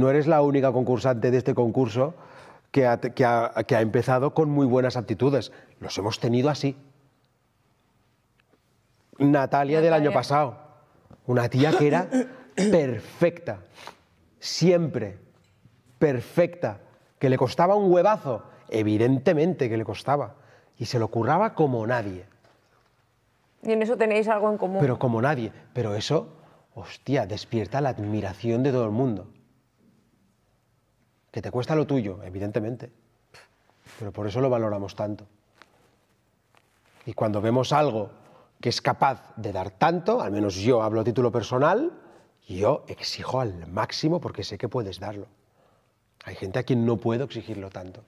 no eres la única concursante de este concurso que ha, empezado con muy buenas aptitudes. Los hemos tenido así. Natalia, Natalia del año pasado, una tía que era perfecta, siempre perfecta, que le costaba un huevazo, evidentemente que le costaba, y se lo curraba como nadie. Y en eso tenéis algo en común. Pero como nadie. Pero eso, hostia, despierta la admiración de todo el mundo que te cuesta lo tuyo, evidentemente, pero por eso lo valoramos tanto. Y cuando vemos algo que es capaz de dar tanto, al menos yo hablo a título personal, yo exijo al máximo porque sé que puedes darlo. Hay gente a quien no puedo exigirlo tanto.